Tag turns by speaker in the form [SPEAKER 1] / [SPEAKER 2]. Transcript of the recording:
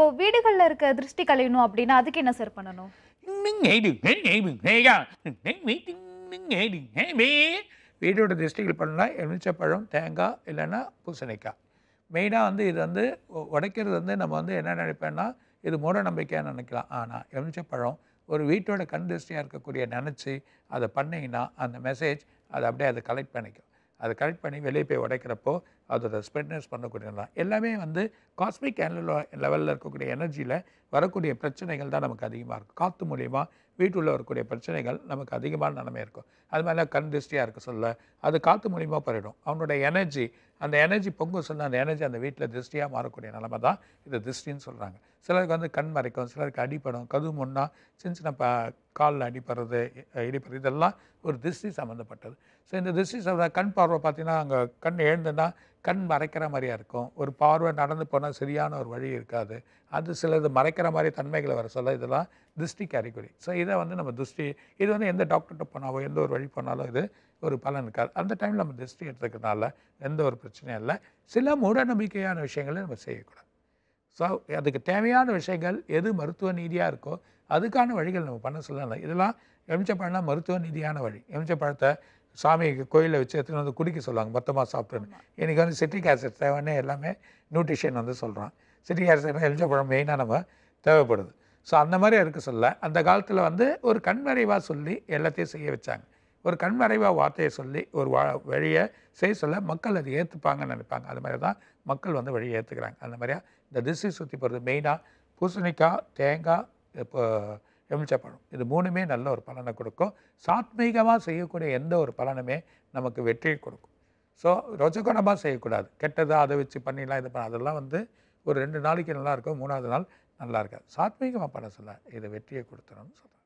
[SPEAKER 1] இப்போ வீடுகளில் இருக்க திருஷ்டி கலையணும் அப்படின்னா அதுக்கு என்ன சார் பண்ணணும் வீட்டோட திருஷ்டிகள் பண்ணால் எலுமிச்சப்பழம் தேங்காய் இல்லைன்னா பூசணிக்காய் மெயினாக வந்து இது வந்து உடைக்கிறது வந்து நம்ம வந்து என்ன நினைப்பேன்னா இது மூட நம்பிக்கையாக நினைக்கலாம் ஆனால் எலுமிச்சப்பழம் ஒரு வீட்டோட கண் திருஷ்டியாக இருக்கக்கூடிய நினச்சி அதை பண்ணிங்கன்னா அந்த மெசேஜ் அதை அப்படியே அதை கலெக்ட் பண்ணிக்கும் அதை கரெக்ட் பண்ணி வெளியே போய் உடைக்கிறப்போ அதோட ஸ்ப்ரெட்னஸ் தான் எல்லாமே வந்து காஸ்மிக் லெவலில் இருக்கக்கூடிய எனர்ஜியில் வரக்கூடிய பிரச்சனைகள் தான் நமக்கு அதிகமாக இருக்கும் காற்று மூலியமாக வீட்டுள்ள வரக்கூடிய பிரச்சனைகள் நமக்கு அதிகமான நிலைமை இருக்கும் அது மாதிரிலாம் கண் திருஷ்டியாக இருக்க சொல்ல அது காற்று மூலியமாக பரவிடும் அவனுடைய எனர்ஜி அந்த எனர்ஜி பொங்கு சொன்ன அந்த எனர்ஜி அந்த வீட்டில் திருஷ்டியாக மாறக்கூடிய நிலமை தான் இது திருஷ்டின்னு சொல்கிறாங்க சிலருக்கு வந்து கண் மறைக்கும் சிலருக்கு அடிப்படும் கது முன்னா சின்ன சின்ன ப காலில் அடிப்படுறது இடிப்படுறது இதெல்லாம் ஒரு திருஷ்டி சம்மந்தப்பட்டது ஸோ இந்த திருஷ்டி சம்மந்த கண் பார்வை பார்த்திங்கன்னா அங்கே கண் எழுந்துன்னா கண் மறைக்கிற மாதிரியாக இருக்கும் ஒரு பார்வை நடந்து போனால் சரியான ஒரு வழி இருக்காது அது சிலது மறைக்கிற மாதிரி தன்மைகளை வர சொல்ல இதெல்லாம் திருஷ்டி அறிகுறி ஸோ இதை வந்து நம்ம திருஷ்டி இது வந்து எந்த டாக்டர்கிட்ட போனாலோ எந்த ஒரு வழி போனாலும் இது ஒரு பலன் இருக்காது அந்த டைமில் நம்ம திருஷ்டி எடுத்துக்கிறதுனால எந்த ஒரு பிரச்சனையும் இல்லை சில மூடநம்பிக்கையான விஷயங்களை நம்ம செய்யக்கூடாது ஸோ அதுக்கு தேவையான விஷயங்கள் எது மருத்துவ நீதியாக இருக்கோ அதுக்கான வழிகள் நம்ம பண்ண சொல்லலாம் இதெல்லாம் எமிச்ச பழம்னா மருத்துவ நீதியான வழி எமிச்ச பழத்தை சாமி கோயிலில் வச்சு எத்தனை வந்து குடிக்க சொல்லுவாங்க மொத்தமாக சாப்பிட்டுன்னு எனக்கு வந்து சிட்ரிக் ஆசிட் தேவைன்னு எல்லாமே நியூட்ரிஷன் வந்து சொல்கிறான் சிட்ரிக் ஆசிட் பழம் மெயினாக நம்ம தேவைப்படுது ஸோ அந்த மாதிரி இருக்க சொல்ல அந்த காலத்தில் வந்து ஒரு கண்மறைவாக சொல்லி எல்லாத்தையும் செய்ய வச்சாங்க ஒரு கண்மறைவாக வார்த்தையை சொல்லி ஒரு வா வழியை செய்ய சொல்ல மக்கள் அதை ஏற்றுப்பாங்கன்னு நினைப்பாங்க அது மாதிரி தான் மக்கள் வந்து வழியை ஏற்றுக்கிறாங்க அந்த மாதிரியாக இந்த திசை சுற்றி போகிறது மெயினாக பூசணிக்காய் தேங்காய் இப்போ எலுமிச்சப்பழம் இது மூணுமே நல்ல ஒரு பலனை கொடுக்கும் சாத்மீகமாக செய்யக்கூடிய எந்த ஒரு பலனுமே நமக்கு வெற்றியை கொடுக்கும் ஸோ ரொஜகுணமாக செய்யக்கூடாது கெட்டதை அதை வச்சு பண்ணிடலாம் இது பண்ண அதெல்லாம் வந்து ஒரு ரெண்டு நாளைக்கு நல்லாயிருக்கும் மூணாவது நாள் நல்லா இருக்காது சாத்மீகமாக பண்ண சொல்ல இது வெற்றியை கொடுத்துடணும்னு சொல்கிறேன்